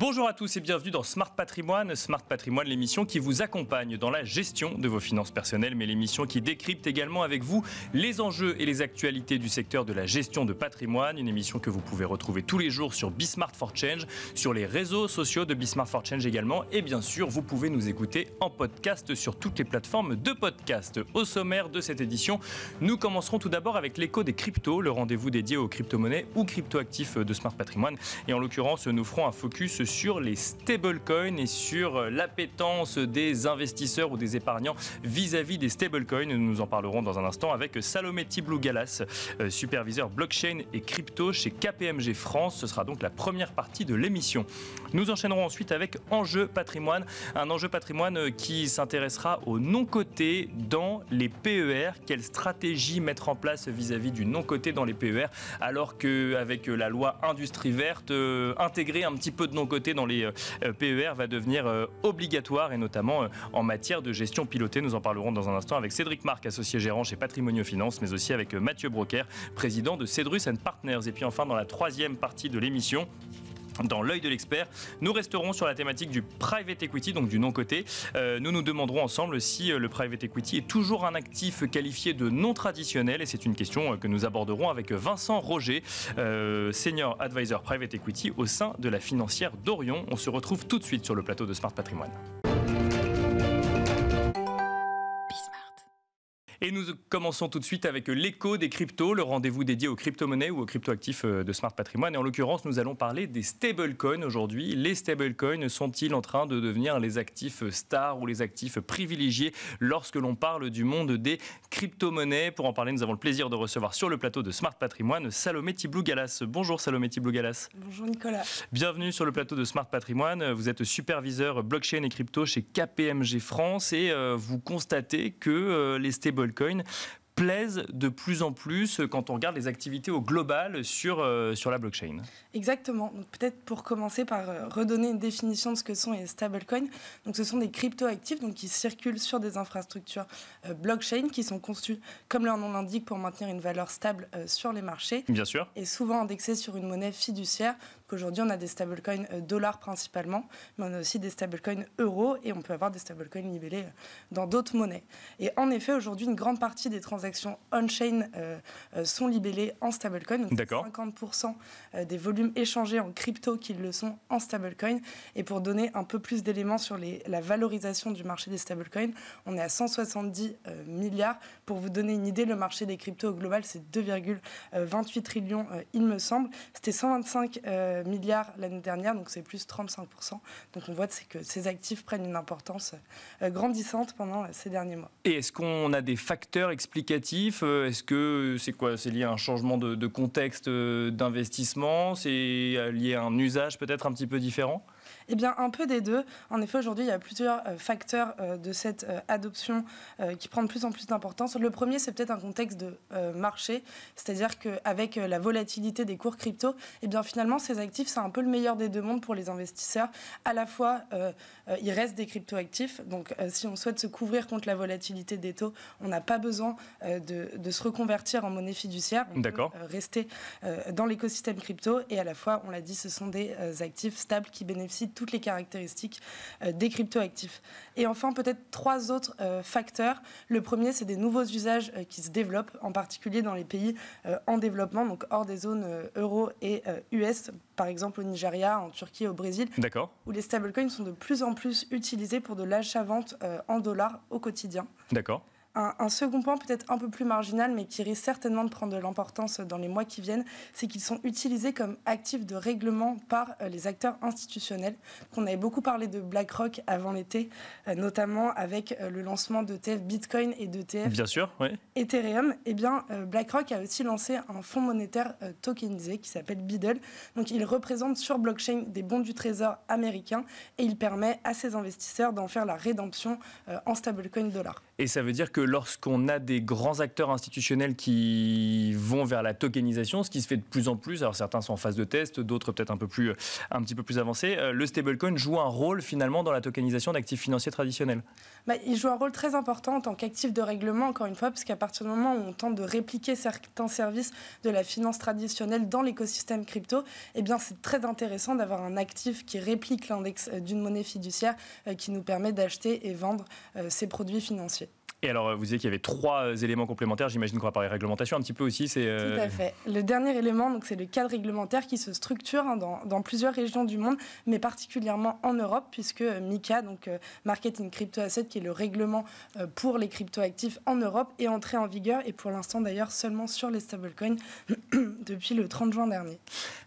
Bonjour à tous et bienvenue dans Smart Patrimoine. Smart Patrimoine, l'émission qui vous accompagne dans la gestion de vos finances personnelles, mais l'émission qui décrypte également avec vous les enjeux et les actualités du secteur de la gestion de patrimoine. Une émission que vous pouvez retrouver tous les jours sur Bismart for Change, sur les réseaux sociaux de Bismart for Change également. Et bien sûr, vous pouvez nous écouter en podcast sur toutes les plateformes de podcast. Au sommaire de cette édition, nous commencerons tout d'abord avec l'écho des cryptos, le rendez-vous dédié aux crypto-monnaies ou crypto-actifs de Smart Patrimoine. Et en l'occurrence, nous ferons un focus sur les stablecoins et sur euh, l'appétence des investisseurs ou des épargnants vis-à-vis des stablecoins. Nous en parlerons dans un instant avec Salomé tiblou euh, superviseur blockchain et crypto chez KPMG France. Ce sera donc la première partie de l'émission. Nous enchaînerons ensuite avec Enjeu patrimoine, un enjeu patrimoine euh, qui s'intéressera au non-cotés dans les PER. Quelle stratégie mettre en place vis-à-vis -vis du non-coté dans les PER alors qu'avec la loi industrie verte, intégrer un petit peu de non-coté dans les euh, PER va devenir euh, obligatoire et notamment euh, en matière de gestion pilotée. Nous en parlerons dans un instant avec Cédric Marc, associé gérant chez Patrimonio Finance, mais aussi avec Mathieu Broker, président de Cedrus and Partners. Et puis enfin, dans la troisième partie de l'émission, dans l'œil de l'expert. Nous resterons sur la thématique du private equity, donc du non-côté. Euh, nous nous demanderons ensemble si euh, le private equity est toujours un actif qualifié de non traditionnel et c'est une question euh, que nous aborderons avec Vincent Roger, senior advisor private equity au sein de la financière d'Orion. On se retrouve tout de suite sur le plateau de Smart Patrimoine. Et nous commençons tout de suite avec l'écho des cryptos, le rendez-vous dédié aux crypto-monnaies ou aux crypto-actifs euh, de Smart Patrimoine. Et en l'occurrence, nous allons parler des stablecoins aujourd'hui. Les stablecoins sont-ils en train de devenir les actifs stars ou les actifs privilégiés lorsque l'on parle du monde des crypto-monnaies Pour en parler, nous avons le plaisir de recevoir sur le plateau de Smart Patrimoine Salomé Tiblougalas. Bonjour Salomé Tiblougalas. Bonjour Nicolas. Bienvenue sur le plateau de Smart Patrimoine. Vous êtes superviseur blockchain et crypto chez KPMG France et euh, vous constatez que euh, les stablecoins stablecoins plaisent de plus en plus quand on regarde les activités au global sur, euh, sur la blockchain. Exactement. Donc peut-être pour commencer par euh, redonner une définition de ce que sont les stablecoins. Donc ce sont des cryptoactifs donc qui circulent sur des infrastructures euh, blockchain qui sont conçues comme leur nom l'indique pour maintenir une valeur stable sur les marchés. Bien sûr. Et souvent indexées sur une monnaie fiduciaire. Aujourd'hui, on a des stablecoins euh, dollars principalement, mais on a aussi des stablecoins euros et on peut avoir des stablecoins libellés euh, dans d'autres monnaies. Et en effet, aujourd'hui, une grande partie des transactions on-chain euh, sont libellées en stablecoin. Donc 50% des volumes échangés en crypto qui le sont en stablecoin. Et pour donner un peu plus d'éléments sur la valorisation du marché des stablecoins, on est à 170 milliards. Pour vous donner une idée, le marché des cryptos au global, c'est 2,28 trillions, il me semble. C'était 125 euh, milliards l'année dernière, donc c'est plus 35%. Donc on voit que ces actifs prennent une importance euh, grandissante pendant euh, ces derniers mois. Et est-ce qu'on a des facteurs explicatifs Est-ce que c'est quoi C'est lié à un changement de, de contexte d'investissement C'est lié à un usage peut-être un petit peu différent eh bien, un peu des deux. En effet, aujourd'hui, il y a plusieurs euh, facteurs euh, de cette euh, adoption qui prend de plus en plus d'importance. Le premier, c'est peut-être un contexte de marché, c'est-à-dire qu'avec la volatilité des cours crypto, eh bien, finalement, ces actifs, c'est un peu le meilleur des deux mondes pour les investisseurs. À la fois, il reste des crypto-actifs, donc si on souhaite se couvrir contre la volatilité des taux, on n'a pas besoin de, se reconvertir en monnaie fiduciaire. D'accord. Rester dans l'écosystème crypto et à la fois, on l'a dit, ce sont des actifs stables qui bénéficient toutes les caractéristiques euh, des cryptoactifs. Et enfin, peut-être trois autres euh, facteurs. Le premier, c'est des nouveaux usages euh, qui se développent, en particulier dans les pays en développement, donc hors des zones euro et US, par exemple au Nigeria, en Turquie, au Brésil, où les stablecoins sont de plus en plus utilisés pour de l'achat-vente en dollars au quotidien. D'accord. Un, second point, peut-être un peu plus marginal, mais qui risque certainement de prendre de l'importance dans les mois qui viennent, c'est qu'ils sont utilisés comme actifs de règlement par euh, les acteurs institutionnels. On avait beaucoup parlé de BlackRock avant l'été, euh, notamment avec euh, le lancement de d'ETF Bitcoin et d'ETF Bien Ethereum. Eh bien, BlackRock a aussi lancé un fonds monétaire tokenisé qui s'appelle Biddle. Donc, il représente sur blockchain des bons du trésor américain et il permet à ses investisseurs d'en faire la rédemption en stablecoin dollar. Et ça veut dire que lorsqu'on a des grands acteurs institutionnels qui vont vers la tokenisation, ce qui se fait de plus en plus, alors certains sont en phase de test, d'autres peut-être un, peu plus, un petit peu plus avancés, euh, le stablecoin joue un rôle finalement dans la tokenisation d'actifs financiers traditionnels bah, Il joue un rôle très important en tant qu'actif de règlement, encore une fois, parce qu'à partir du moment où on tente de répliquer certains services de la finance traditionnelle dans l'écosystème crypto, eh bien c'est très intéressant d'avoir un actif qui réplique l'index euh, d'une monnaie fiduciaire euh, qui nous permet d'acheter et vendre ces produits financiers. Et alors, euh, vous disiez qu'il y avait trois euh, éléments complémentaires. J'imagine qu'on va parler réglementation un petit peu aussi. Euh, Tout à fait. Le dernier élément, donc, c'est le cadre réglementaire qui se structure hein, dans, plusieurs régions du monde, mais particulièrement en Europe, puisque MICA, donc Marketing Crypto Asset, qui est le règlement pour les cryptoactifs en Europe, est entré en vigueur et pour l'instant d'ailleurs seulement sur les stablecoins depuis le 30 juin dernier.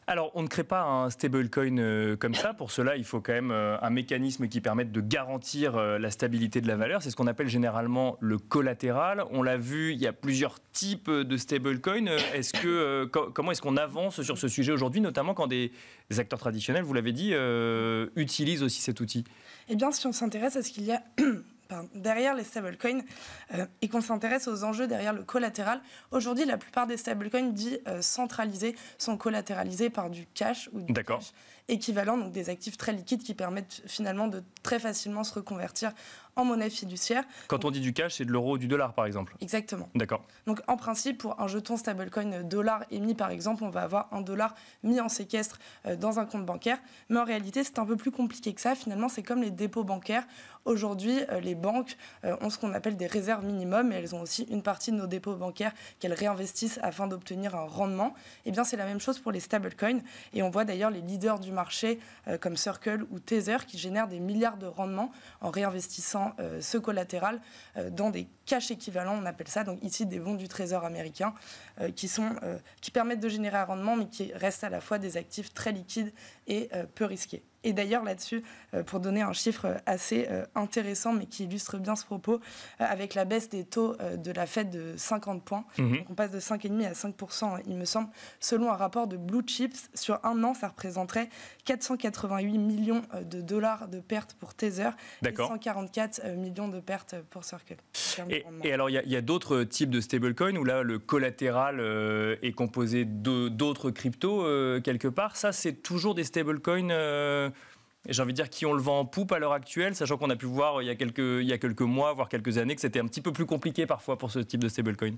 Alors, on ne crée pas un stablecoin comme ça. Pour cela, il faut quand même un mécanisme qui permette de garantir la stabilité de la valeur. C'est ce qu'on appelle généralement le collatéral. On l'a vu, il y a plusieurs types de stablecoins. Euh, est-ce que euh, comment est-ce qu'on avance sur ce sujet aujourd'hui, notamment quand des acteurs traditionnels, vous l'avez dit, euh, utilisent aussi cet outil Eh bien, si on s'intéresse à ce qu'il y a derrière les stablecoins coins et qu'on s'intéresse aux enjeux derrière le collatéral. Aujourd'hui, la plupart des stablecoins dits centralisés sont collatéralisés par du cash ou du équivalents, donc des actifs très liquides qui permettent finalement de très facilement se reconvertir en monnaie fiduciaire. Quand on dit du cash, c'est de l'euro ou du dollar, par exemple Exactement. D'accord. Donc, en principe, pour un jeton stablecoin dollar émis, par exemple, on va avoir un dollar mis en séquestre euh, dans un compte bancaire. Mais en réalité, c'est un peu plus compliqué que ça. Finalement, c'est comme les dépôts bancaires. Aujourd'hui, euh, les banques euh, ont ce qu'on appelle des réserves minimum et elles ont aussi une partie de nos dépôts bancaires qu'elles réinvestissent afin d'obtenir un rendement. Eh bien, c'est la même chose pour les stablecoins. Et on voit d'ailleurs les leaders du marché marchés euh, comme Circle ou Tether qui génèrent des milliards de rendements en réinvestissant euh, ce collatéral euh, dans des cash équivalents, on appelle ça, donc ici des bons du Trésor américain qui, sont, qui permettent de générer un rendement mais qui restent à la fois des actifs très liquides et peu risqués. Et d'ailleurs, là-dessus, euh, pour donner un chiffre euh, assez euh, intéressant, mais qui illustre bien ce propos, avec la baisse des taux de la Fed de 50 points, mhm. on passe de 5,5 à 5%, hein, il me semble, selon un rapport de Blue Chips, sur un an, ça représenterait 488 millions de dollars de pertes pour Tether et 144 millions de pertes pour Circle. Et, alors, il y a, d'autres types de stablecoins où là, le collatéral est composé d'autres cryptos quelque part. Ça, c'est toujours des stablecoins et j'ai envie de dire, qui on le vend en poupe à l'heure actuelle, sachant qu'on a pu voir euh, il il y a quelques mois, voire quelques années, que c'était un petit peu plus compliqué parfois pour ce type de stablecoin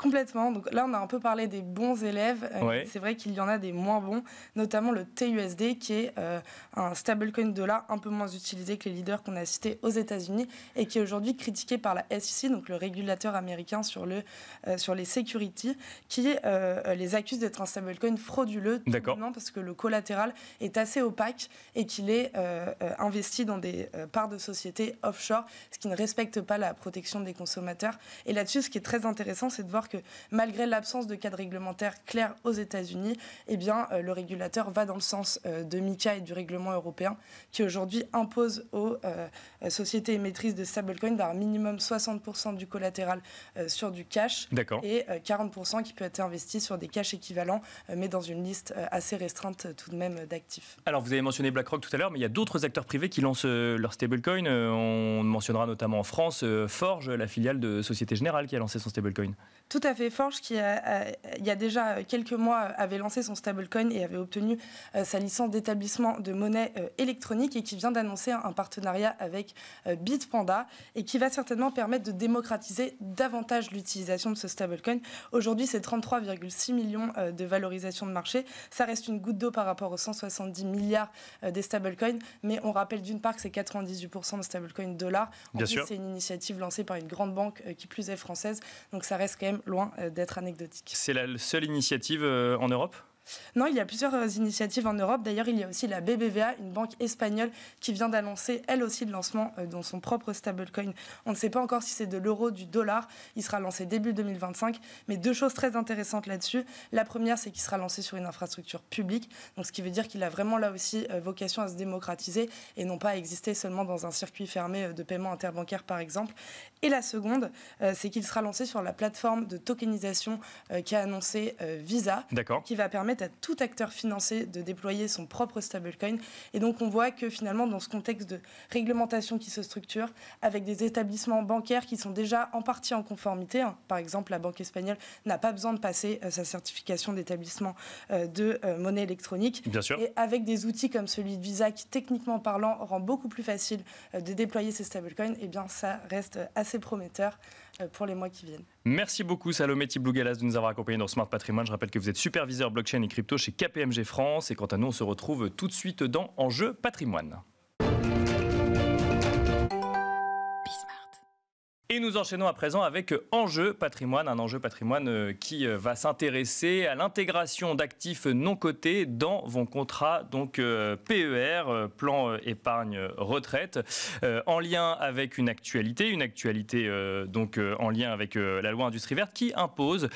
Complètement. Donc là, on a un peu parlé des bons élèves. Euh, c'est vrai qu'il y en a des moins bons, notamment le TUSD, qui est euh, un stablecoin dollar un peu moins utilisé que les leaders qu'on a cités aux États-Unis et qui est aujourd'hui critiqué par la SEC, donc le régulateur américain sur, le, euh, sur les securities, qui les accuse d'être un stablecoin frauduleux, tout parce que le collatéral est assez opaque et qu'il est investi dans des parts de sociétés offshore, ce qui ne respecte pas la protection des consommateurs. Et là-dessus, ce qui est très intéressant, c'est de voir que malgré l'absence de cadre réglementaire clair aux États-Unis, eh bien, euh, le régulateur va dans le sens euh, de MICA et du règlement européen qui aujourd'hui impose aux euh, sociétés émettrices de stablecoin d'avoir minimum 60% du collatéral sur du cash et 40% qui peut être investi sur des cash équivalents, mais dans une liste assez restreinte tout de même d'actifs. Alors, vous avez mentionné BlackRock tout à l'heure, mais il y a d'autres acteurs privés qui lancent leur stablecoin. On mentionnera notamment en France Forge, la filiale de Société Générale qui a lancé son stablecoin. Tout tout à fait Forge qui, il y a déjà quelques mois, avait lancé son stablecoin et avait obtenu euh, sa licence d'établissement de monnaie euh, électronique et qui vient d'annoncer un, partenariat avec euh, Bitpanda et qui va certainement permettre de démocratiser davantage l'utilisation de ce stablecoin. Aujourd'hui, c'est 33,6 millions de valorisation de marché. Ça reste une goutte d'eau par rapport aux 170 milliards des stablecoins, mais on rappelle d'une part que c'est 98% de stablecoins dollars. En Bien plus, c'est une initiative lancée par une grande banque qui plus est française, donc ça reste quand même loin euh, d'être anecdotique. C'est la seule initiative euh, en Europe non, il y a plusieurs euh, initiatives en Europe. D'ailleurs, il y a aussi la BBVA, une banque espagnole, qui vient d'annoncer, elle aussi, le lancement euh, dans son propre stablecoin. On ne sait pas encore si c'est de l'euro, du dollar. Il sera lancé début 2025. Mais deux choses très intéressantes là-dessus. La première, c'est qu'il sera lancé sur une infrastructure publique. Donc, ce qui veut dire qu'il a vraiment là aussi euh, vocation à se démocratiser et non pas à exister seulement dans un circuit fermé de paiement interbancaire, par exemple. Et la seconde, c'est qu'il sera lancé sur la plateforme de tokenisation qui qu'a annoncé Visa, qui va permettre à tout acteur financier de déployer son propre stablecoin. Et donc on voit que finalement, dans ce contexte de réglementation qui se structure, avec des établissements bancaires qui sont déjà en partie en conformité, hein, par exemple la Banque espagnole n'a pas besoin de passer euh, sa certification d'établissement euh, de euh, monnaie électronique. Et avec des outils comme celui de Visa qui, techniquement parlant, rend beaucoup plus facile de déployer ces stablecoins, et eh bien ça reste assez prometteur. Euh, pour les mois qui viennent. Merci beaucoup Salomé Tiblougalas de nous avoir accompagnés dans Smart Patrimoine. Je rappelle que vous êtes superviseur blockchain et crypto chez KPMG France et quant à nous on se retrouve tout de suite dans Enjeu Patrimoine. Et nous enchaînons à présent avec euh, Enjeu patrimoine, un enjeu patrimoine euh, qui euh, va s'intéresser à l'intégration d'actifs non cotés dans vos contrats, donc PER, plan épargne retraite, en lien avec une actualité, une actualité donc en lien avec la loi industrie verte qui impose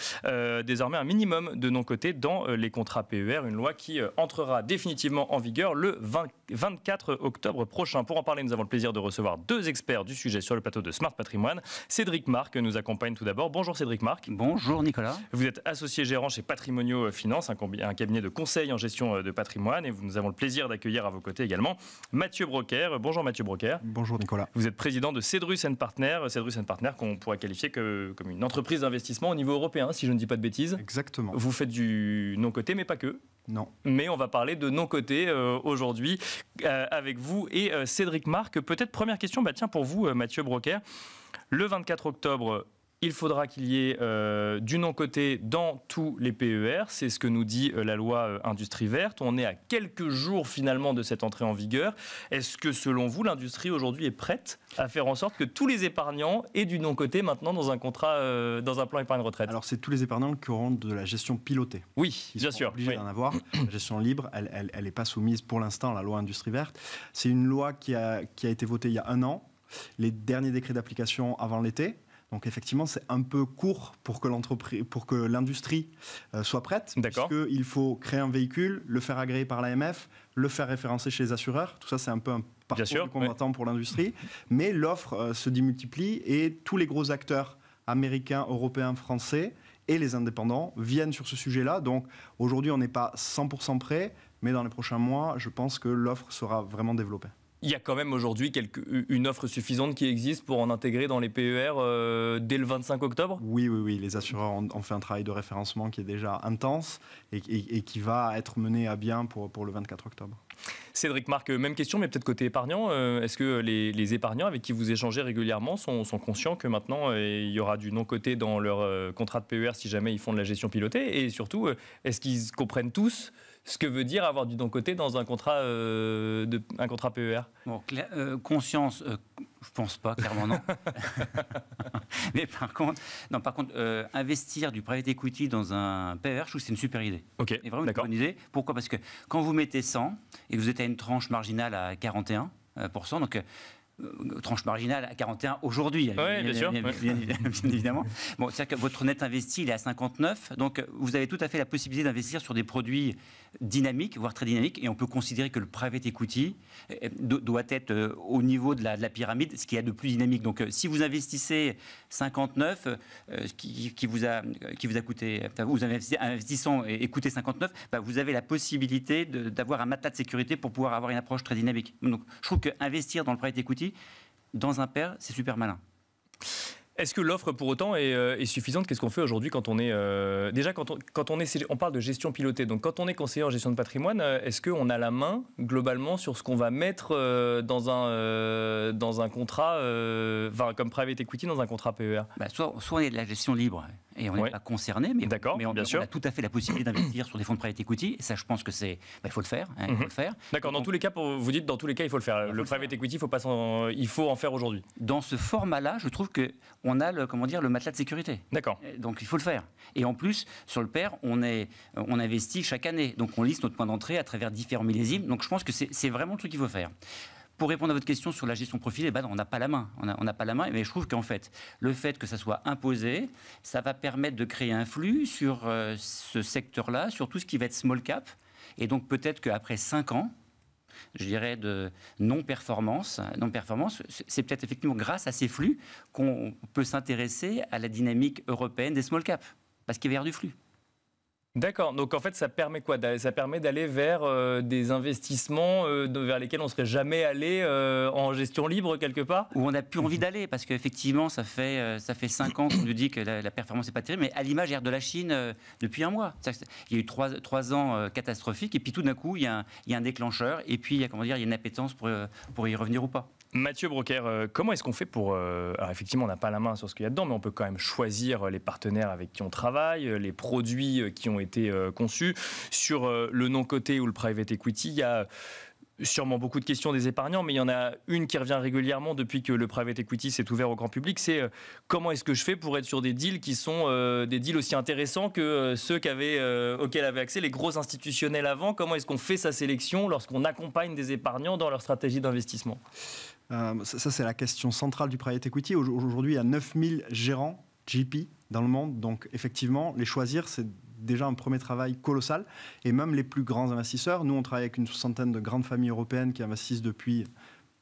désormais un minimum de non cotés dans les contrats PER, une loi qui entrera définitivement en vigueur le 24 24 octobre prochain. Pour en parler, nous avons le plaisir de recevoir deux experts du sujet sur le plateau de Smart Patrimoine. Cédric Marc nous accompagne tout d'abord. Bonjour Cédric Marc. Bonjour Nicolas. Vous êtes associé gérant chez Patrimonio Finance, un cabinet de conseil en gestion euh, de patrimoine. Et nous avons le plaisir d'accueillir à vos côtés également Mathieu Brocaire. Bonjour Mathieu Brocaire. Bonjour Nicolas. Vous êtes président de Cedrus Partners. Euh, Cedrus Partners qu'on pourrait qualifier comme une entreprise d'investissement au niveau européen, si je ne dis pas de bêtises. Exactement. Vous faites du non-côté, mais pas que. Non. Mais on va parler de non côtés euh, aujourd'hui euh, avec vous et euh, Cédric Marc. Peut-être première question, bah, tiens, pour vous, Mathieu Brocaire. Le 24 octobre, il faudra qu'il y ait euh, du non-côté dans tous les PER. C'est ce que nous dit euh, la loi euh, Industrie verte. On est à quelques jours finalement de cette entrée en vigueur. Est-ce que selon vous, l'industrie aujourd'hui est prête à faire en sorte que tous les épargnants aient du non-côté maintenant dans un contrat, dans un plan épargne retraite Alors c'est tous les épargnants qui auront de la gestion pilotée. Oui, Ils bien sûr. Obligés d'en avoir. la gestion libre, elle n'est pas soumise pour l'instant à la loi Industrie verte. C'est une loi qui a, qui a été votée il y a un an. Les derniers décrets d'application avant l'été, donc effectivement, c'est un peu court pour que l'entreprise, pour que l'industrie euh, soit prête, il faut créer un véhicule, le faire agréer par l'AMF, le faire référencer chez les assureurs. Tout ça, c'est un peu un parcours pour l'industrie. Mais l'offre euh, se démultiplie et tous les gros acteurs américains, européens, français et les indépendants viennent sur ce sujet-là. Donc aujourd'hui, on n'est pas 100% prêt, mais dans les prochains mois, je pense que l'offre sera vraiment développée il y a quand même aujourd'hui une offre suffisante qui existe pour en intégrer dans les PER euh, dès le 25 octobre Oui, oui, oui. Les assureurs ont, fait un travail de référencement qui est déjà intense et, qui va être mené à bien pour, pour le 24 octobre. Cédric Marc, euh, même question, mais peut-être côté épargnant. Euh, est-ce que les, épargnants avec qui vous échangez régulièrement sont, conscients que maintenant il y aura du non-côté dans leur contrat de PER si jamais ils font de la gestion pilotée Et surtout, est-ce qu'ils comprennent tous ce que veut dire avoir du don côté dans un contrat, euh, de, un contrat PER bon, euh, Conscience, Je euh, je pense pas, clairement non. Mais par contre, non, par contre investir du private equity dans un PER, je trouve que c'est une super idée. Ok, c'est vraiment une bonne idée. Pourquoi Parce que quand vous mettez 100 et que vous êtes à une tranche marginale à 41%, donc euh, tranche marginale à 41 aujourd'hui. Oui, bien, sûr. évidemment. Bon, cest que votre net investi, il est à 59. Donc, vous avez tout à fait la possibilité d'investir sur des produits dynamiques, voire très dynamiques. Et on peut considérer que le private equity eh, doit être euh, au niveau de la, de la pyramide, ce qui est a de plus dynamique. Donc, euh, si vous investissez 59, ce qui, vous a, qui vous a coûté, vous avez investissant et, et 59, bah, vous avez la possibilité d'avoir un matelas de sécurité pour pouvoir avoir une approche très dynamique. Donc, je trouve qu'investir dans le private equity, dans un pair, c'est super malin. Est-ce que l'offre pour autant est, euh, suffisante Qu'est-ce qu'on fait aujourd'hui quand on est euh, déjà quand on, est on parle de gestion pilotée. Donc quand on est conseiller en gestion de patrimoine, euh, est-ce qu'on a la main globalement sur ce qu'on va mettre dans un dans un contrat, enfin, comme private equity dans un contrat PER bah, soit on est de la gestion libre et on n'est pas concerné, mais, on, mais on, a tout à fait la possibilité d'investir sur des fonds de private equity. Et ça, je pense que c'est, bah, il faut le faire, hein, faut mhm. le faire. D'accord. Dans tous les cas, pour, vous dites, dans tous les cas, il faut le faire. le private equity, faut pas il faut en faire aujourd'hui. Dans ce format-là, je trouve que on a le, comment dire, le matelas de sécurité. D'accord. Donc il faut le faire. Et en plus, sur le pair, on est, euh, on investit chaque année. Donc on liste notre point d'entrée à travers différents millésimes. Donc je pense que c'est vraiment le truc qu'il faut faire. Pour répondre à votre question sur la gestion profilée, eh ben on n'a pas la main. On n'a pas la main, mais je trouve qu'en fait, le fait que ça soit imposé, ça va permettre de créer un flux sur euh, ce secteur-là, sur tout ce qui va être small cap. Et donc peut-être qu'après 5 ans, je dirais, de non-performance. Non-performance, c'est peut-être effectivement grâce à ces flux qu'on peut s'intéresser à la dynamique européenne des small cap. parce qu'il y a du flux. D'accord. Donc en fait, ça permet quoi Ça permet d'aller vers euh, des investissements euh, vers lesquels on serait jamais allé euh, en gestion libre quelque part. Où on n'a plus envie d'aller parce qu'effectivement, ça fait ça fait cinq ans qu'on nous dit que la, performance n'est pas terrible, mais à l'image de la Chine depuis un mois. Il y a eu trois, ans catastrophiques et puis tout d'un coup, il y, a un, y, a un, déclencheur et puis il y a comment dire, il y a une appétence pour pour y revenir ou pas. Mathieu Brocaire, euh, comment est-ce qu'on fait pour... Euh, alors effectivement, on n'a pas la main sur ce qu'il y a dedans, mais on peut quand même choisir euh, les partenaires avec qui on travaille, les produits qui ont été conçus. Sur le non-côté ou le private equity, il y a sûrement beaucoup de questions des épargnants, mais il y en a une qui revient régulièrement depuis que le private equity s'est ouvert au grand public, c'est comment est-ce que je fais pour être sur des deals qui sont des deals aussi intéressants que ceux auxquels avaient accès les gros institutionnels avant Comment est-ce qu'on fait sa sélection lorsqu'on accompagne des épargnants dans leur stratégie d'investissement euh, ça, c'est la question centrale du private equity. Aujourd'hui, il y a 9000 gérants GP dans le monde. Donc, effectivement, les choisir, c'est déjà un premier travail colossal. Et même les plus grands investisseurs, nous, on travaille avec une centaine de grandes familles européennes qui investissent depuis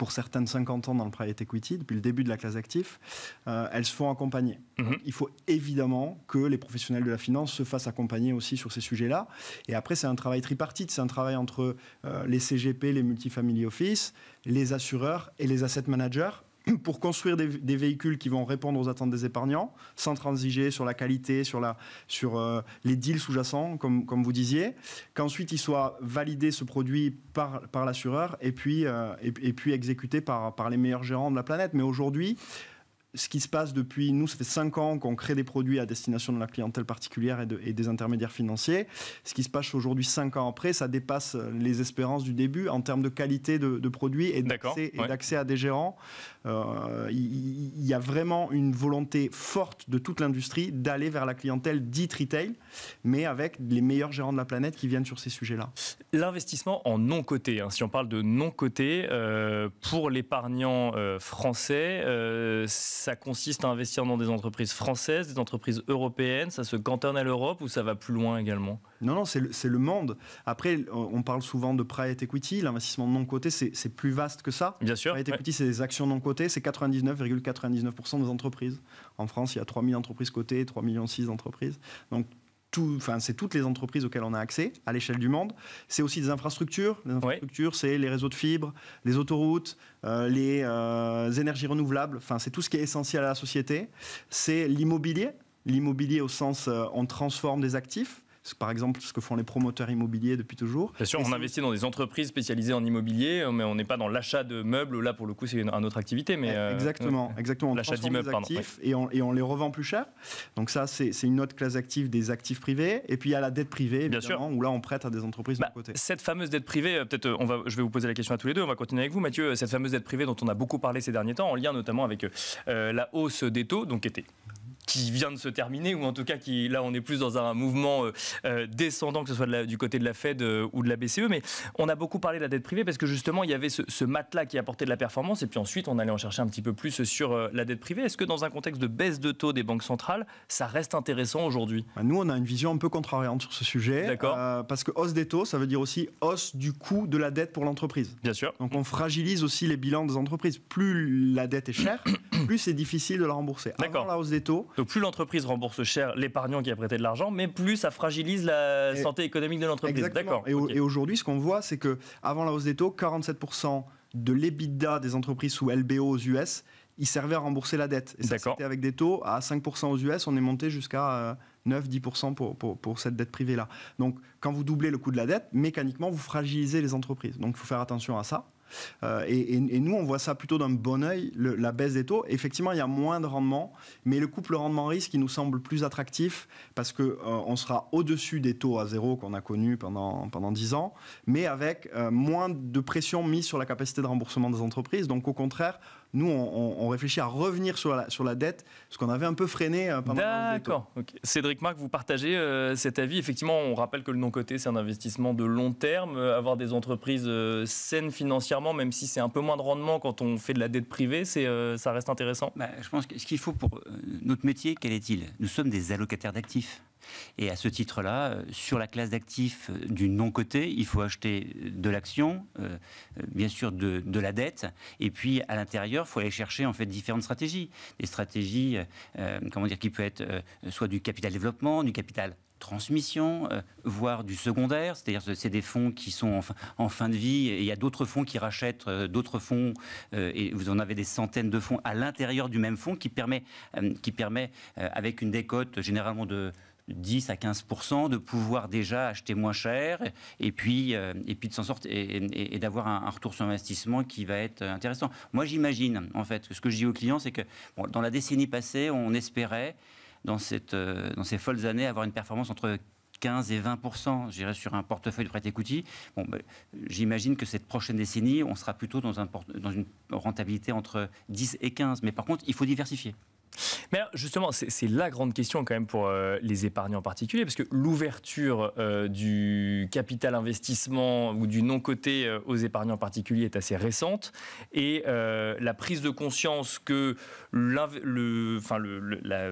pour certaines 50 ans dans le private equity, depuis le début de la classe d'actifs, euh, elles se font accompagner. Mhm. Il faut évidemment que les professionnels de la finance se fassent accompagner aussi sur ces sujets-là. Et après, c'est un travail tripartite, c'est un travail entre euh, les CGP, les multifamily office, les assureurs et les asset managers pour construire des, véhicules qui vont répondre aux attentes des épargnants, sans transiger sur la qualité, sur, la, sur euh, les deals sous-jacents, comme, comme vous disiez, qu'ensuite il soit validé ce produit par, par l'assureur et, puis euh, puis exécuté par, par les meilleurs gérants de la planète. Mais aujourd'hui, ce qui se passe depuis, nous, ça fait 5 ans qu'on crée des produits à destination de la clientèle particulière et, des intermédiaires financiers. Ce qui se passe aujourd'hui, 5 ans après, ça dépasse les espérances du début en termes de qualité de, produits et d'accès à des gérants. Euh, il y, a vraiment une volonté forte de toute l'industrie d'aller vers la clientèle dite retail, mais avec les meilleurs gérants de la planète qui viennent sur ces sujets-là. L'investissement en non-coté, hein, si on parle de non-coté, euh, pour l'épargnant euh, français, c'est ça consiste à investir dans des entreprises françaises, des entreprises européennes Ça se cantonne à l'Europe ou ça va plus loin également Non, non, c'est le, monde. Après, on parle souvent de private equity. L'investissement non coté, c'est plus vaste que ça. Bien sûr. Private equity, c'est des actions non cotées. C'est 99,99% des entreprises. En France, il y a 3 000 entreprises cotées, 3 millions 6 d'entreprises. Donc c'est toutes les entreprises auxquelles on a accès à l'échelle du monde. C'est aussi des infrastructures. Les infrastructures, c'est les réseaux de fibres, les autoroutes, euh, les euh, énergies renouvelables. Enfin, c'est tout ce qui est essentiel à la société. C'est l'immobilier. L'immobilier au sens, où euh, on transforme des actifs par exemple ce que font les promoteurs immobiliers depuis toujours. Bien sûr, on investit dans des entreprises spécialisées en immobilier, mais on n'est pas dans l'achat de meubles. Là, pour le coup, c'est une, autre activité. Mais, euh, exactement, euh, exactement. L'achat d'immeubles, Et, on, et, on, les revend plus cher. Donc ça, c'est une autre classe active des actifs privés. Et puis il y a la dette privée, bien sûr, où là, on prête à des entreprises de bah, côté. Cette fameuse dette privée, euh, peut-être, on va, je vais vous poser la question à tous les deux. On va continuer avec vous, Mathieu. Cette fameuse dette privée dont on a beaucoup parlé ces derniers temps, en lien notamment avec la hausse des taux, donc été était qui vient de se terminer, ou en tout cas qui, là, on est plus dans un mouvement euh, euh, descendant, que ce soit du côté de la Fed euh, ou de la BCE. Mais on a beaucoup parlé de la dette privée parce que justement, il y avait ce, matelas qui apportait de la performance, et puis ensuite, on allait en chercher un petit peu plus sur la dette privée. Est-ce que dans un contexte de baisse de taux des banques centrales, ça reste intéressant aujourd'hui bah, Nous, on a une vision un peu contrariante sur ce sujet. D'accord. parce que hausse des taux, ça veut dire aussi hausse du coût de la dette pour l'entreprise. Bien sûr. Donc on fragilise aussi les bilans des entreprises. Plus la dette est chère, plus c'est difficile de la rembourser. D'accord. la hausse des taux plus l'entreprise rembourse cher l'épargnant qui a prêté de l'argent, mais plus ça fragilise la santé économique de l'entreprise. D'accord. Et, aujourd'hui, ce qu'on voit, c'est que avant la hausse des taux, 47% de l'EBITDA des entreprises sous LBO aux US, il servait à rembourser la dette. Et ça, c'était avec des taux à 5% aux US, on est monté jusqu'à 9-10% euh, pour, pour, cette dette privée-là. Donc, quand vous doublez le coût de la dette, mécaniquement, vous fragilisez les entreprises. Donc, il faut faire attention à ça. Euh, et, nous, on voit ça plutôt d'un bon oeil, la baisse des taux. Effectivement, il y a moins de rendement, mais le couple rendement-risque, il nous semble plus attractif parce qu'on euh, sera au-dessus des taux à zéro qu'on a connus pendant, pendant 10 ans, mais avec euh, moins de pression mise sur la capacité de remboursement des entreprises. Donc, au contraire, nous, on, réfléchit à revenir sur la, dette, ce qu'on avait un peu freiné euh, pendant D'accord. Cédric Marc, vous partagez euh, cet avis. Effectivement, on rappelle que le non côté c'est un investissement de long terme. Euh, avoir des entreprises saines financièrement, même si c'est un peu moins de rendement quand on fait de la dette privée, ça reste intéressant. Bah, je pense que ce qu'il faut pour notre métier, quel est-il Nous sommes des allocataires d'actifs. Et à ce titre-là, euh, sur la classe d'actifs euh, du non côté il faut acheter de l'action, euh, bien sûr de, la dette, et puis à l'intérieur, il faut aller chercher en fait différentes stratégies. Des stratégies, comment dire, qui peut être soit du capital développement, du capital transmission, voire du secondaire, c'est-à-dire c'est des fonds qui sont en fin, de vie, et il y a d'autres fonds qui rachètent d'autres fonds, et vous en avez des centaines de fonds à l'intérieur du même fonds qui permet, qui permet avec une décote généralement de 10 à 15 de pouvoir déjà acheter moins cher et puis euh, et puis de s'en sortir et, d'avoir un, retour sur investissement qui va être euh, intéressant. Moi, j'imagine en fait ce que je dis aux clients, c'est que dans la décennie passée, on espérait dans cette euh, dans ces folles années avoir une performance entre 15 et 20 J'irais sur un portefeuille de prêt equity. Bon, ben, j'imagine que cette prochaine décennie, on sera plutôt dans, un, dans une rentabilité entre 10 et 15. Mais par contre, il faut diversifier. Mais justement, c'est la grande question quand même pour euh, les épargnants en particulier, parce que l'ouverture euh, du capital investissement ou du non-coté euh, aux épargnants en particulier est assez récente, et la prise de conscience que le, le, la,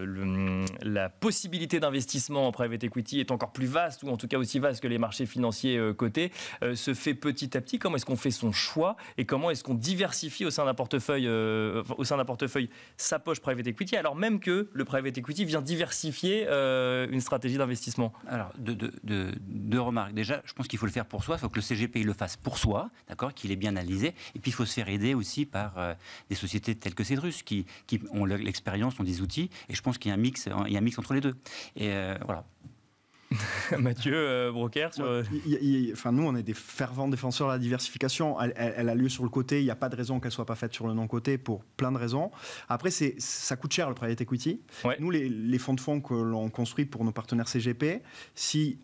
la, possibilité d'investissement en private equity est encore plus vaste, ou en tout cas aussi vaste que les marchés financiers cotés, se fait petit à petit. Comment est-ce qu'on fait son choix et comment est-ce qu'on diversifie au sein d'un portefeuille, au sein d'un portefeuille sa poche private equity alors même que le private equity vient diversifier euh, une stratégie d'investissement Alors, deux, remarques. Déjà, je pense qu'il faut le faire pour soi. Il faut que le CGP le fasse pour soi, d'accord, qu'il est bien analysé. Et puis, il faut se faire aider aussi par euh, des sociétés telles que Cedrus, qui, ont l'expérience, ont des outils. Et je pense qu'il y a un mix, il y a un mix entre les deux. Et euh, voilà. Mathieu euh, sur... Euh, enfin, Nous, on est des fervents défenseurs de la diversification. Elle, a lieu sur le côté. Il n'y a pas de raison qu'elle ne soit pas faite sur le non-côté pour plein de raisons. Après, ça coûte cher le private equity. Nous, les, fonds de fonds que l'on construit pour nos partenaires CGP, si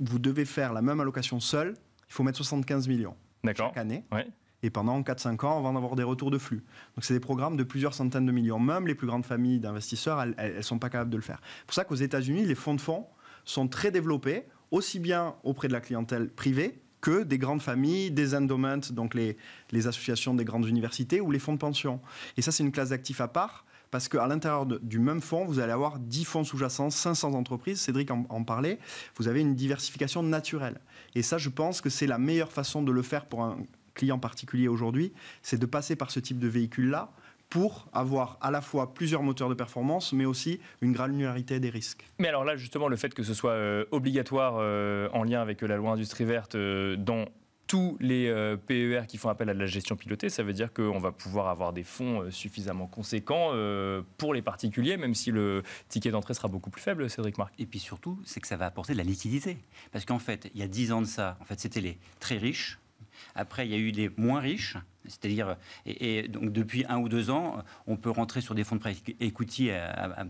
vous devez faire la même allocation seul, il faut mettre 75 millions chaque année. Et pendant 4-5 ans, on va en avoir des retours de flux. Donc, c'est des programmes de plusieurs centaines de millions. Même les plus grandes familles d'investisseurs, elles ne sont pas capables de le faire. C'est pour ça qu'aux États-Unis, les fonds de fonds sont très développés, aussi bien auprès de la clientèle privée que des grandes familles, des endowments, donc les, associations des grandes universités ou les fonds de pension. Et ça, c'est une classe d'actifs à part parce qu'à l'intérieur du même fonds, vous allez avoir 10 fonds sous-jacents, 500 entreprises, Cédric en, parlait, vous avez une diversification naturelle. Et ça, je pense que c'est la meilleure façon de le faire pour un client particulier aujourd'hui, c'est de passer par ce type de véhicule-là, pour avoir à la fois plusieurs moteurs de performance, mais aussi une granularité des risques. Mais alors là, justement, le fait que ce soit euh, obligatoire euh, en lien avec euh, la loi industrie verte dans tous les PER qui font appel à de la gestion pilotée, ça veut dire qu'on va pouvoir avoir des fonds suffisamment conséquents pour les particuliers, même si le ticket d'entrée sera beaucoup plus faible, Cédric Marc. Et puis surtout, c'est que ça va apporter de la liquidité. Parce qu'en fait, il y a dix ans de ça, en fait, c'était les très riches après, il y a eu les moins riches. C'est-à-dire, et, donc depuis un ou deux ans, on peut rentrer sur des fonds de prêt écouté à,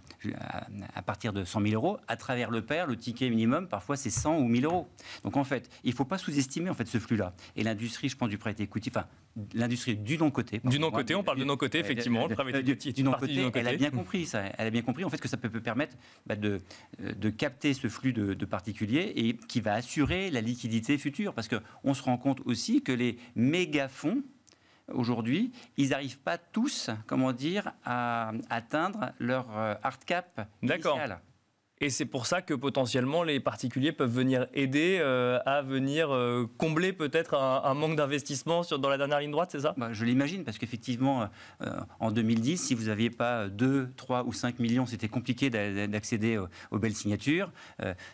partir de 100 000 euros. À travers le PER, le ticket minimum, parfois, c'est 100 ou 1000 euros. Donc en fait, il ne faut pas sous-estimer en ce flux-là. Et l'industrie, je pense, du prêt écouté... enfin, l'industrie du non-côté. Du non-côté, on parle de non-côté, euh, effectivement. Euh, euh, du non-côté, elle a bien compris ça. Elle a bien compris en fait que ça peut, permettre bah, de, de capter ce flux de, particuliers et qui va assurer la liquidité future. Parce qu'on se rend compte aussi que les méga fonds, aujourd'hui, ils n'arrivent pas tous, comment dire, à atteindre leur hard cap initial. D'accord. Et c'est pour ça que potentiellement les particuliers peuvent venir aider euh, à venir euh, combler peut-être un, manque d'investissement dans la dernière ligne droite, c'est ça bah, Je l'imagine, parce qu'effectivement, euh, en 2010, si vous n'aviez pas 2, 3 ou 5 millions, c'était compliqué d'accéder aux, belles signatures.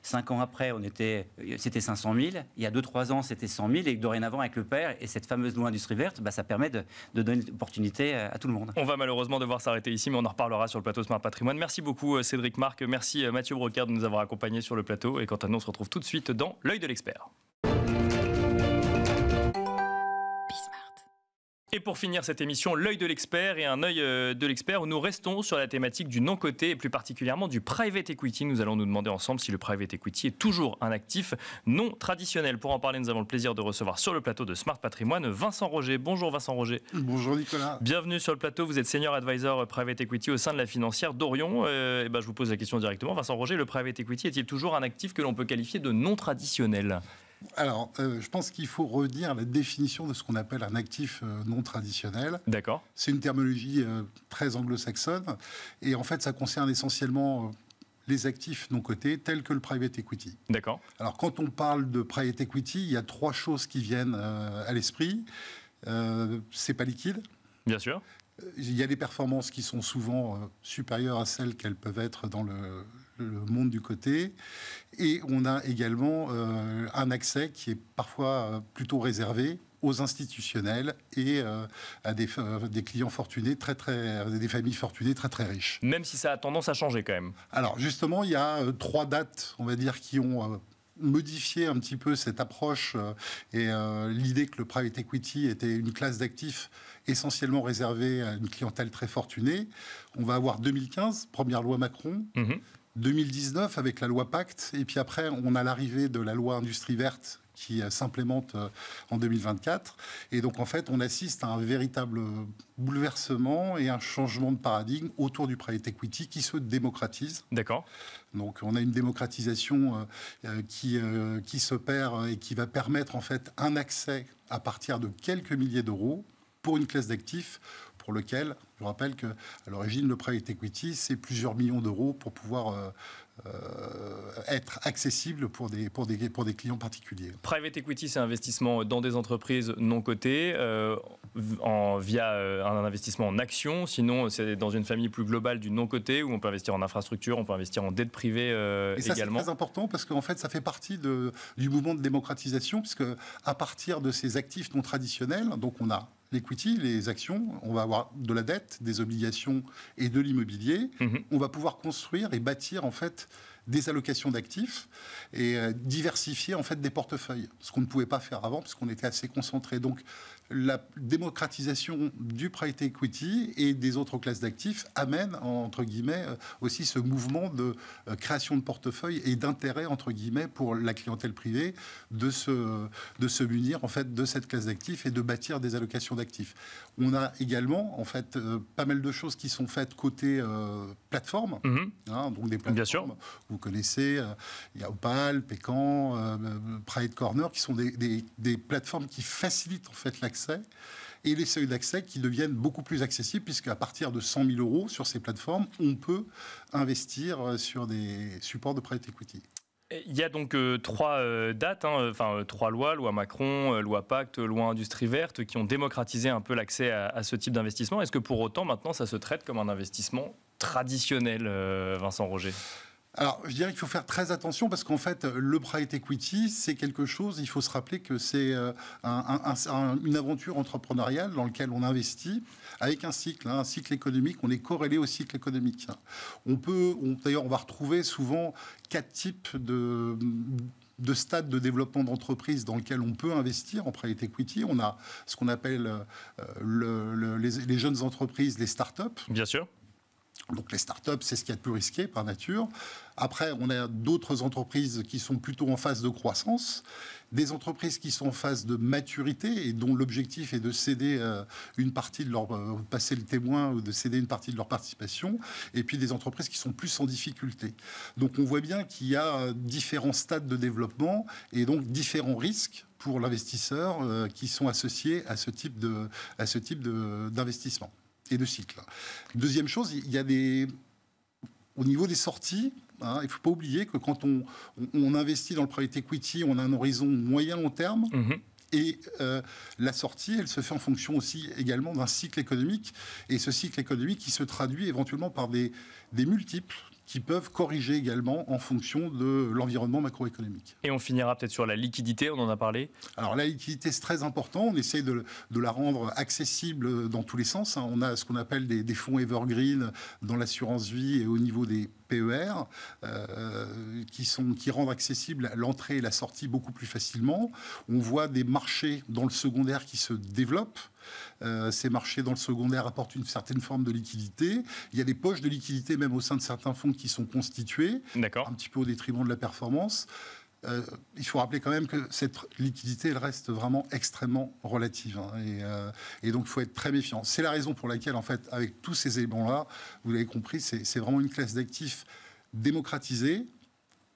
5 ans après, on était, c'était 500 000. Il y a 2-3 ans, c'était 100 000. Et dorénavant, avec le père et cette fameuse loi industrie verte, bah, ça permet de, donner l'opportunité à, tout le monde. On va malheureusement devoir s'arrêter ici, mais on en reparlera sur le plateau Smart Patrimoine. Merci beaucoup Cédric Marc, merci Mathieu Bruno de nous avoir accompagnés sur le plateau. Et quant à nous, on se retrouve tout de suite dans L'œil de l'expert. Et pour finir cette émission, l'œil de l'expert et un œil euh, de l'expert où nous restons sur la thématique du non-côté et plus particulièrement du private equity. Nous allons nous demander ensemble si le private equity est toujours un actif non traditionnel. Pour en parler, nous avons le plaisir de recevoir sur le plateau de Smart Patrimoine Vincent Roger. Bonjour Vincent Roger. Bonjour Nicolas. Bienvenue sur le plateau. Vous êtes senior advisor euh, private equity au sein de la financière d'Orion. et euh, eh ben, je vous pose la question directement. Vincent Roger, le private equity est-il toujours un actif que l'on peut qualifier de non traditionnel alors, euh, je pense qu'il faut redire la définition de ce qu'on appelle un actif euh, non traditionnel. D'accord. C'est une terminologie euh, très anglo-saxonne. Et en fait, ça concerne essentiellement les actifs non cotés, tels que le private equity. D'accord. Alors, quand on parle de private equity, il y a trois choses qui viennent à l'esprit. c'est pas liquide. Bien sûr. Il y a des performances qui sont souvent supérieures à celles qu'elles peuvent être dans le, le monde du côté. Et on a également euh, un accès qui est parfois euh, plutôt réservé aux institutionnels et euh, à des, clients fortunés, très, très, des familles fortunées très très riches. Même si ça a tendance à changer quand même. Alors justement, il y a trois dates, on va dire, qui ont modifié un petit peu cette approche et l'idée que le private equity était une classe d'actifs essentiellement réservée à une clientèle très fortunée. On va avoir 2015, première loi Macron, mhm. 2019 avec la loi Pacte, et puis après on a l'arrivée de la loi Industrie verte qui euh, s'implémente euh, en 2024. Et donc en fait on assiste à un véritable euh, bouleversement et un changement de paradigme autour du private equity qui se démocratise. D'accord. Donc on a une démocratisation qui, qui s'opère et qui va permettre en fait un accès à partir de quelques milliers d'euros pour une classe d'actifs pour lequel, je rappelle qu'à l'origine, le private equity, c'est plusieurs millions d'euros pour pouvoir euh, euh, être accessible pour des, pour, pour des clients particuliers. Private equity, c'est investissement dans des entreprises non cotées euh, en, via un investissement en actions. Sinon, c'est dans une famille plus globale du non coté où on peut investir en infrastructure, on peut investir en dette privée également. Et ça, C'est très important parce qu'en fait, ça fait partie de, du mouvement de démocratisation puisque à partir de ces actifs non traditionnels, donc on a l'equity, les actions, on va avoir de la dette, des obligations et de l'immobilier. Mhm. On va pouvoir construire et bâtir en fait des allocations d'actifs et euh, diversifier en fait des portefeuilles, ce qu'on ne pouvait pas faire avant puisqu'on était assez concentré. Donc la démocratisation du private equity et des autres classes d'actifs amène, entre guillemets, euh, aussi ce mouvement de euh, création de portefeuille et d'intérêt, entre guillemets, pour la clientèle privée de se, de se munir, en fait, de cette classe d'actifs et de bâtir des allocations d'actifs. On a également, en fait, euh, pas mal de choses qui sont faites côté plateforme, mm-hmm. hein, donc des plateformes, Bien sûr. vous connaissez, il y a Opal, Pécan, Pride Corner, qui sont des, plateformes qui facilitent, en fait, l'accès et les seuils d'accès qui deviennent beaucoup plus accessibles, puisque à partir de 100 000 euros sur ces plateformes, on peut investir euh, sur des supports de private equity. Il y a donc euh, trois euh, dates, hein, enfin trois lois, loi Macron, loi Pacte, loi Industrie verte, qui ont démocratisé un peu l'accès à, ce type d'investissement. Est-ce que pour autant maintenant ça se traite comme un investissement traditionnel, Vincent Roger alors, je dirais qu'il faut faire très attention parce qu'en fait, euh, le private equity, c'est quelque chose, il faut se rappeler que c'est euh, une aventure entrepreneuriale dans laquelle on investit avec un cycle, hein, un cycle économique, on est corrélé au cycle économique. Hein. On peut, d'ailleurs, on va retrouver souvent quatre types de stades de développement d'entreprise dans lequel on peut investir en private equity. On a ce qu'on appelle euh, les, les, jeunes entreprises, les start startups. Bien sûr. Donc les startups, c'est ce qui est a plus risqué par nature. Après, on a d'autres entreprises qui sont plutôt en phase de croissance, des entreprises qui sont en phase de maturité et dont l'objectif est de céder euh, une partie de leur euh, passer le témoin ou de céder une partie de leur participation, et puis des entreprises qui sont plus en difficulté. Donc on voit bien qu'il y a euh, différents stades de développement et donc différents risques pour l'investisseur qui sont associés à ce type de à ce type d'investissement et de cycle. Deuxième chose, il y a des. Au niveau des sorties, hein, il ne faut pas oublier que quand on, investit dans le private equity, on a un horizon moyen-long terme. Mhm. Et euh, la sortie, elle se fait en fonction aussi également d'un cycle économique. Et ce cycle économique qui se traduit éventuellement par des, des multiples qui peuvent corriger également en fonction de l'environnement macroéconomique. Et on finira peut-être sur la liquidité, on en a parlé. Alors la liquidité, c'est très important. On essaie de, la rendre accessible dans tous les sens. Hein. On a ce qu'on appelle des fonds evergreen dans l'assurance vie et au niveau des PER, euh, qui, sont, qui rendent accessible l'entrée et la sortie beaucoup plus facilement. On voit des marchés dans le secondaire qui se développent. Euh, ces marchés dans le secondaire apportent une certaine forme de liquidité. Il y a des poches de liquidité même au sein de certains fonds qui sont constituées, un petit peu au détriment de la performance. Euh, il faut rappeler quand même que cette liquidité, elle reste vraiment extrêmement relative. Hein, euh, et, donc, il faut être très méfiant. C'est la raison pour laquelle, en fait, avec tous ces éléments-là, vous l'avez compris, c'est vraiment une classe d'actifs démocratisée,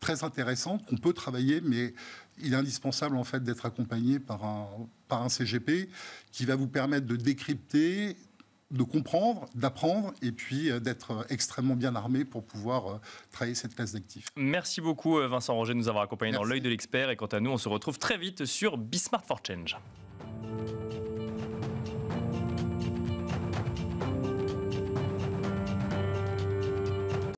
très intéressante, qu'on peut travailler, mais il est indispensable, en fait, d'être accompagné par un, par un CGP qui va vous permettre de décrypter, de comprendre, d'apprendre et puis euh, d'être euh, extrêmement bien armé pour pouvoir euh, travailler cette classe d'actifs. Merci beaucoup Vincent Roger de nous avoir accompagnés dans l'œil de l'expert et quant à nous on se retrouve très vite sur Bismart for Change.